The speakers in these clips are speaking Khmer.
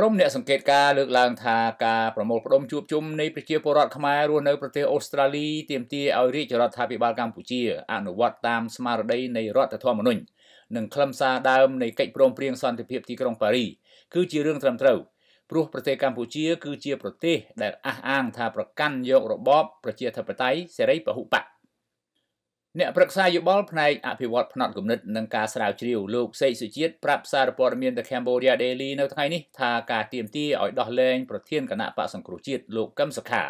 ក្រុមអ្នកសង្កេតការលើកឡើងថាការប្រមូលផ្ដុំជួបជុំនៃប្រជាពលរដ្ឋខ្មែររស់នៅប្រទេសអូស្ត្រាលី ទាមទារឲ្យរាជរដ្ឋាភិបាលកម្ពុជា អនុវត្តតាមស្មារតីនៃរដ្ឋធម្មនុញ្ញនិងខ្លឹមសារដើមនៃកិច្ចព្រមព្រៀងសន្តិភាពទីក្រុងប៉ារីគឺជារឿងត្រឹមត្រូវព្រោះប្រទេសកម្ពុជាគឺជាប្រទេសដែលអះអាងថាប្រកាន់យករបបប្រជាធិបតេយ្យសេរីពហុបកអ្នកប្រឹក្សាយោបល់ផ្នែកអភិវឌ្ឍផ្នត់គំនិតនិងការស្រាវជ្រាវលោកសេកសុជាតិប្រាប់សារព័ត៌មាន The Cambodia Daily នៅថ្ងៃនេះថាការទៀមទាឲ្យដោះលែងប្រធានគណៈបកសង្គ្រោះជាតិលោកកឹមសុខា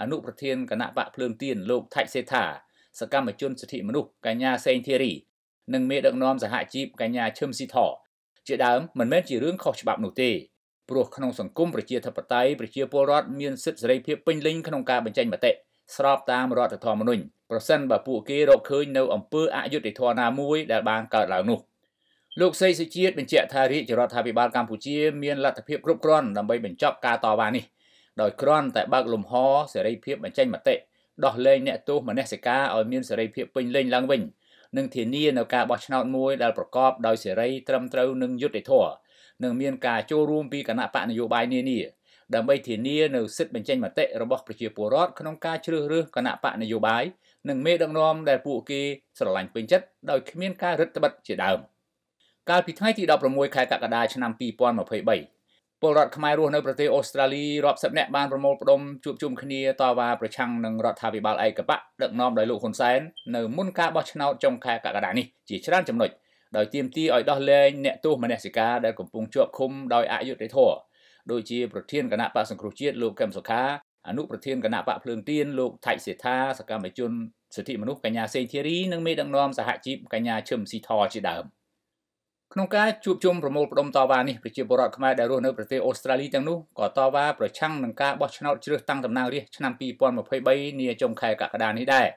អនុប្រធានគណៈបកភ្លើងទៀនលោកថៃសេថា សកម្មជនសិទ្ធិមនុស្សកញ្ញាសេងធីរីនិងមេដឹកនាំសហជីពកញ្ញាឈឹមស៊ីថោជាដើមមិនមែនជារឿងខុសច្បាប់នោះទេព្រោះក្នុងសង្គមប្រជាធិបតេយ្យប្រជាពលរដ្ឋមានសិទ្ធិសេរីភាពពេញលេញក្នុងការបញ្ចេញមតិស្របតាមរដ្ឋធម្មនុញ្ញប្រសិនបើពួកគេរកឃើញនៅអំពើអយុត្តិធម៌ណាមួយដែលបានកើតឡើងនោះ លោកសេសុជាតិបញ្ជាក់ថារាជរដ្ឋាភិបាលកម្ពុជាមានលទ្ធភាពគ្រប់គ្រាន់ដើម្បីបញ្ចប់ការតវ៉ានេះដោយគ្រាន់តែបើកលំហសេរីភាពបញ្ចេញមតិដោះលែងអ្នកទោសមនសិការឲ្យមានសេរីភាពពេញលេញឡើងវិញនិងធានានៅការបោះឆ្នោតមួយដែលប្រកបដោយសេរីត្រឹមត្រូវនិងយុត្តិធម៌និងមានការចូលរួមពីគណៈបកនយោបាយនានាដើម្បីធានានៅសិទ្ធិបញ្ចេញមតិរបស់ប្រជាពលរដ្ឋក្នុងការជ្រើសរើសគណៈបកនយោបាយនិងមេដឹកនាំដែលពួកគេស្រឡាញ់ពេញចិត្តដោយគ្មានការរឹតបន្តឹងជាដើមកាលពីថ្ងៃទី16ខែកក្កដាឆ្នាំ2023ពលរដ្ឋខ្មែររស់នៅប្រទេសអូស្ត្រាលីរាប់សិបនាក់បានប្រមូលផ្តុំជួបជុំគ្នាតវ៉ាប្រឆាំងនឹងរដ្ឋាភិបាលឯកបកដឹកនាំដោយលោកហ៊ុនសែននៅមុនការបោះឆ្នោតចុងខែកក្កដានេះជាច្រើនចំណុចដោយទាមទារឲ្យដោះលែងអ្នកទោសមនសិការដែលកំពុងជាប់ឃុំដោយអយុត្តិធម៌ដូចជាប្រធានគណៈបកសង្គ្រោះជាតិលោកកឹមសុខាអនុប្រធានគណៈបកភ្លើងទៀនលោកថៃសេដ្ឋាសកម្មជនសិទ្ធិមនុស្សកញ្ញាសេងធីរីនិងមេដឹកនាំសហជីពកញ្ញាឈឹមស៊ីធជាដើមក្នុងការជួបជុំប្រមូលផ្ដុំតវ៉ានេះប្រជាពលរដ្ឋខ្មែរដែលរស់នៅប្រទេសអូស្ត្រាលីទាំងនោះក៏តវ៉ាប្រឆាំងនឹងការបោះឆ្នោតជ្រើសតាំងតំណាងរាស្ត្រឆ្នាំ2023នាចុងខែកក្កដានេះដែរ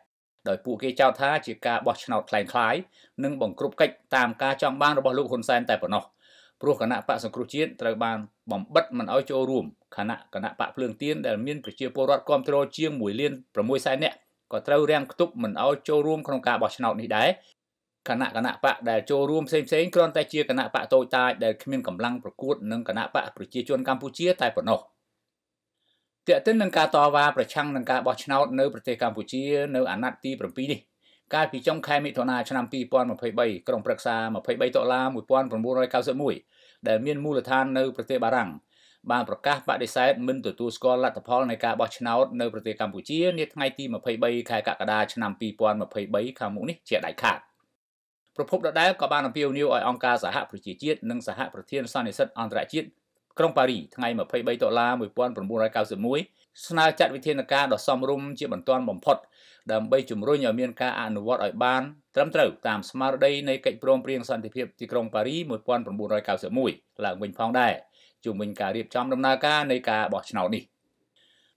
ដោយពួកគេចោទថាជាការបោះឆ្នោតคล้ายៗនិងបង្ក្រប់កិច្ចតាមការចង់បានរបស់លោកហ៊ុនសែនតែប៉ុណ្ណោះ។ព្រោះគណៈបកសង្គ្រោះជាតិត្រូវបានបំបិតមិនឲ្យចូលរួមគណៈគណៈបកភ្លើងទៀនដែលមានប្រជាពលរដ្ឋគ្រប់គ្រងជាង1លាន6សែននាក់ក៏ត្រូវរាំងខ្ទប់មិនឲ្យចូលរួមក្នុងការបោះឆ្នោតនេះដែរគណៈគណៈបកដែលចូលរួមផ្សេងផ្សេងគ្រាន់តែជាគណៈបកតូចតាចដែលគ្មានកម្លាំងប្រកួតនឹងគណៈបកប្រជាជនកម្ពុជាតែប៉ុណ្ណោះទាក់ទិននឹងការតវ៉ាប្រឆាំងនឹងការបោះឆ្នោតនៅប្រទេសកម្ពុជា នៅអាណត្តិទី7នេះកាលពីចុងខែមិថុនាឆ្នាំ2023ក្រុមប្រឹក្សា23ដុល្លារ1991ដែលមានមូលដ្ឋាននៅប្រទេសបារាំងបានប្រកាសបដិសេធមិនទទួលស្គាល់លទ្ធផលនៃការបោះឆ្នោតនៅប្រទេសកម្ពុជានាថ្ងៃទី23ខែកក្កដាឆ្នាំ2023ខាងមុខនេះជាដាច់ខាតប្រភពដដែលក៏បានអំពាវនាវឲ្យអង្គការសហប្រជាជាតិនិងសហប្រធានសន្និសិទអន្តរជាតិក្រុងប៉ារីថ្ងៃ23ដុល្លារ1991ស្នើចាត់វិធានការដ៏សមរម្យជាបន្ទាន់បំផុតដើម្បីជំរុញឲ្យមានការអនុវត្តឲ្យបានត្រឹមត្រូវតាមស្មារតីនៃកិច្ចព្រមព្រៀងសន្តិភាពទីក្រុងប៉ារី1991ឡើងវិញផងដែរជុំវិញការរៀបចំដំណើរការនៃការបោះឆ្នោតនេះ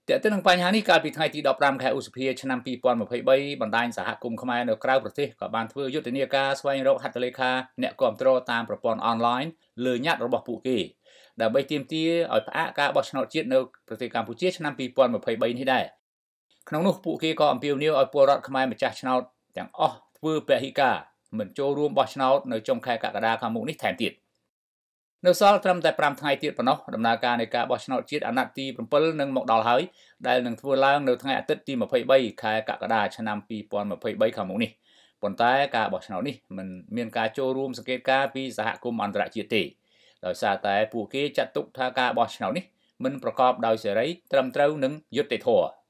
តែទៅនឹងបញ្ហានេះកាលពីថ្ងៃទី15ខែឧសភាឆ្នាំ2023បណ្ដាញសហគមន៍ខ្មែរនៅក្រៅប្រទេសក៏បានធ្វើយុទ្ធនាការស្វែងរកហត្ថលេខាអ្នកគ្រប់គ្រងតាមប្រព័ន្ធអនឡាញលើញត្តិរបស់ពួកគេដើម្បីទាមទារឲ្យផ្អាកការបោះឆ្នោតជាតិនៅប្រទេសកម្ពុជាឆ្នាំ2023នេះដែរក្នុងនោះពួកគេក៏អំពាវនាវឲ្យពលរដ្ឋខ្មែរម្ចាស់ឆ្នោតទាំងអស់ធ្វើពហិការមិនចូលរួមបោះឆ្នោតនៅចុងខែកក្កដាខាងមុខនេះថែមទៀតនៅសល់ត្រឹមតែ5ថ្ងៃទៀតប៉ុណ្ណោះដំណើរការនៃការបោះឆ្នោតជាតិអាណត្តិទី7នឹងមកដល់ហើយដែលនឹងធ្វើឡើង នៅថ្ងៃអាទិត្យទី23ខែកក្កដាឆ្នាំ2023ខាងមុខនេះប៉ុន្តែការបោះឆ្នោតនេះមិនមានការចូលរួមសង្កេតការពីសហគមន៍អន្តរជាតិទេ។ដោយសារតែពួកគេចាត់ទុកថាការបោះឆ្នោតនេះមិនប្រកបដោយសេរីត្រឹមត្រូវនិងយុត្តិធម៌។